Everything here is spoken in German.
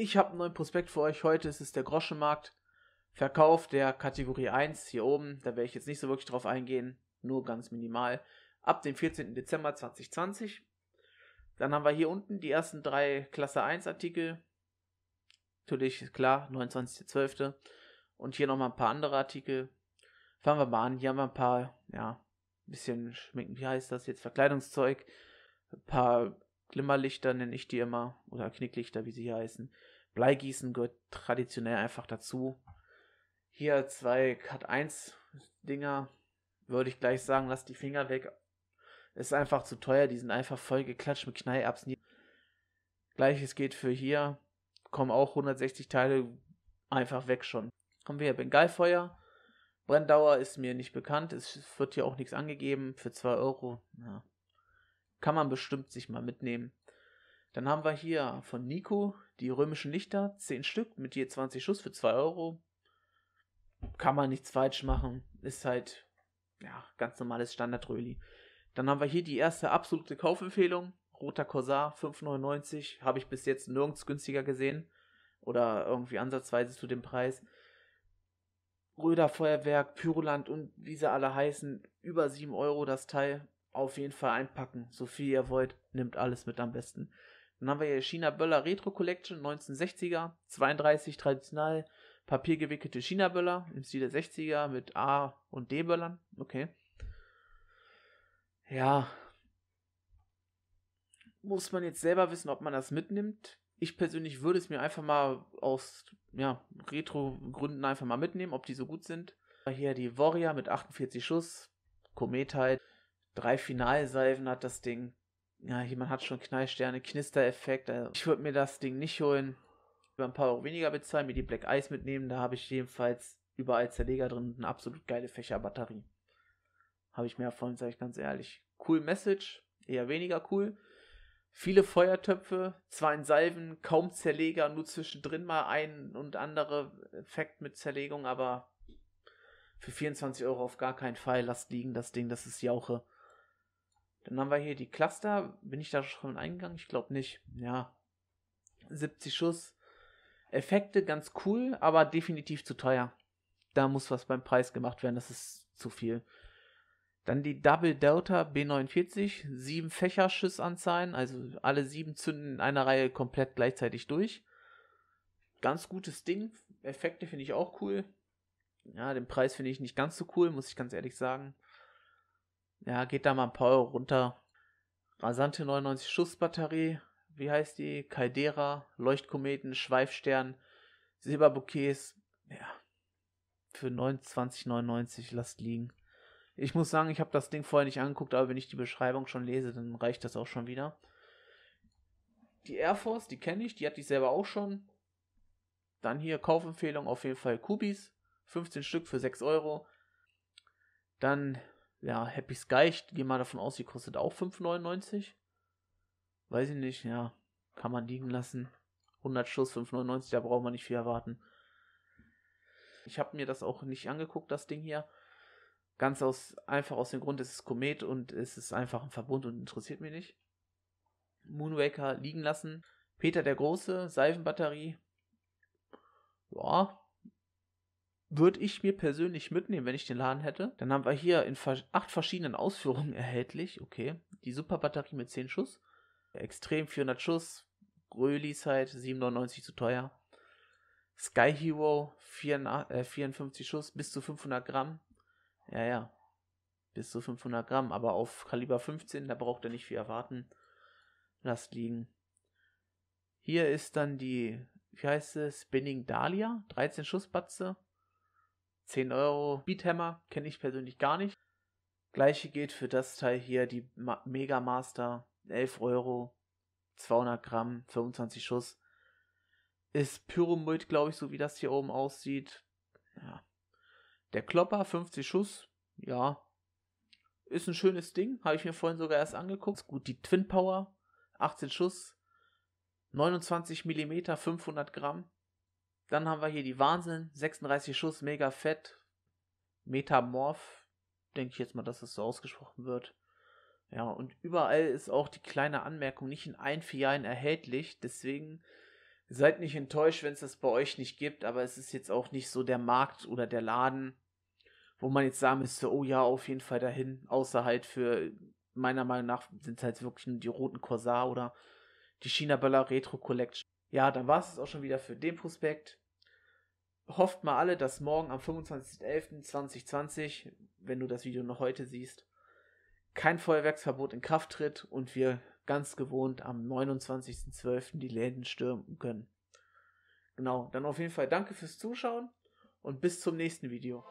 Ich habe einen neuen Prospekt für euch heute. Es ist der Groschenmarkt. Verkauf der Kategorie 1 hier oben. Da werde ich jetzt nicht so wirklich drauf eingehen. Nur ganz minimal. Ab dem 14. Dezember 2020. Dann haben wir hier unten die ersten drei Klasse 1 Artikel. Natürlich, klar, 29.12. Und hier nochmal ein paar andere Artikel. Fangen wir mal an. Hier haben wir ein paar, ja, ein bisschen schminken, wie heißt das jetzt? Verkleidungszeug. Ein paar Glimmerlichter nenne ich die immer, oder Knicklichter, wie sie hier heißen. Bleigießen gehört traditionell einfach dazu. Hier zwei Cut 1 Dinger, würde ich gleich sagen, lass die Finger weg. Ist einfach zu teuer, die sind einfach voll geklatscht mit Knallerbs. Gleiches geht für hier, kommen auch 160 Teile einfach weg schon. Haben wir hier Bengalfeuer. Brenndauer ist mir nicht bekannt, es wird hier auch nichts angegeben. Für 2 Euro, ja, kann man bestimmt sich mal mitnehmen. Dann haben wir hier von Nico die römischen Lichter, 10 Stück mit je 20 Schuss für 2 Euro. Kann man nichts falsch machen. Ist halt, ja, ganz normales Standard-Röli. Dann haben wir hier die erste absolute Kaufempfehlung. Roter Corsar, 5,99. Habe ich bis jetzt nirgends günstiger gesehen. Oder irgendwie ansatzweise zu dem Preis. Röder Feuerwerk, Pyroland und wie sie alle heißen, über 7 Euro das Teil auf jeden Fall einpacken. So viel ihr wollt, nehmt alles mit am besten. Dann haben wir hier China Böller Retro Collection 1960er, 32 traditional, papiergewickelte China Böller im Stil der 60er mit A und D Böllern. Okay. Ja. Muss man jetzt selber wissen, ob man das mitnimmt. Ich persönlich würde es mir einfach mal aus ja, Retro-Gründen einfach mal mitnehmen, ob die so gut sind. Hier die Warrior mit 48 Schuss, Komet halt drei Finalsalven hat das Ding. Ja, jemand hat schon Knallsterne, Knistereffekt. Also ich würde mir das Ding nicht holen. Über ein paar Euro weniger bezahlen, mir die Black Eyes mitnehmen. Da habe ich jedenfalls überall Zerleger drin. Eine absolut geile Fächerbatterie. Habe ich mir erfunden, sage ich ganz ehrlich. Cool Message, eher weniger cool. Viele Feuertöpfe, zwar in Salven, kaum Zerleger, nur zwischendrin mal ein und andere Effekt mit Zerlegung, aber für 24 Euro auf gar keinen Fall. Lasst liegen das Ding, das ist Jauche. Dann haben wir hier die Cluster. Bin ich da schon eingegangen? Ich glaube nicht. Ja. 70 Schuss. Effekte ganz cool, aber definitiv zu teuer. Da muss was beim Preis gemacht werden. Das ist zu viel. Dann die Double Delta B49. Sieben Fächerschussanzahlen. Also alle sieben zünden in einer Reihe komplett gleichzeitig durch. Ganz gutes Ding. Effekte finde ich auch cool. Ja, den Preis finde ich nicht ganz so cool, muss ich ganz ehrlich sagen. Ja, geht da mal ein paar Euro runter. Rasante 99 Schussbatterie. Wie heißt die? Caldera, Leuchtkometen, Schweifstern, Silberbouquets. Ja, für 29,99 lasst liegen. Ich muss sagen, ich habe das Ding vorher nicht angeguckt, aber wenn ich die Beschreibung schon lese, dann reicht das auch schon wieder. Die Air Force, die kenne ich, die hatte ich selber auch schon. Dann hier Kaufempfehlung auf jeden Fall Kubis. 15 Stück für 6 Euro. Dann ja, Happy Sky, ich gehe mal davon aus, die kostet auch 5,99. Weiß ich nicht, ja. Kann man liegen lassen. 100 Schuss, 5,99, da braucht man nicht viel erwarten. Ich habe mir das auch nicht angeguckt, das Ding hier. Ganz aus, einfach aus dem Grund, es ist Komet und es ist einfach ein Verbund und interessiert mich nicht. Moonwaker liegen lassen. Peter der Große, Seifenbatterie. Ja, würde ich mir persönlich mitnehmen, wenn ich den Laden hätte. Dann haben wir hier in acht verschiedenen Ausführungen erhältlich. Okay, die Superbatterie mit 10 Schuss. Extrem 400 Schuss. Rölis halt, 7,99 zu teuer. Sky Hero, 54 äh, Schuss, bis zu 500 Gramm. Ja, ja, bis zu 500 Gramm. Aber auf Kaliber 15, da braucht er nicht viel erwarten. Lasst liegen. Hier ist dann die, wie heißt es, Spinning Dahlia, 13 Schuss Batze. 10 Euro Beathammer, kenne ich persönlich gar nicht. Gleiche gilt für das Teil hier, die Ma Mega Master, 11 Euro, 200 Gramm, 25 Schuss. Ist Pyromult, glaube ich, so wie das hier oben aussieht. Ja. Der Klopper, 50 Schuss, ja. Ist ein schönes Ding, habe ich mir vorhin sogar erst angeguckt. Gut, die Twin Power, 18 Schuss, 29 mm, 500 Gramm. Dann haben wir hier die Wahnsinn, 36 Schuss, mega fett. Metamorph, denke ich jetzt mal, dass das so ausgesprochen wird. Ja, und überall ist auch die kleine Anmerkung nicht in allen Filialen erhältlich. Deswegen seid nicht enttäuscht, wenn es das bei euch nicht gibt. Aber es ist jetzt auch nicht so der Markt oder der Laden, wo man jetzt sagen müsste, oh ja, auf jeden Fall dahin. Außer halt für, meiner Meinung nach, sind es halt wirklich nur die roten Corsair oder die China Bella Retro Collection. Ja, dann war es auch schon wieder für den Prospekt hofft mal alle, dass morgen am 25.11.2020, wenn du das Video noch heute siehst, kein Feuerwerksverbot in Kraft tritt und wir ganz gewohnt am 29.12. die Läden stürmen können. Genau, dann auf jeden Fall danke fürs Zuschauen und bis zum nächsten Video.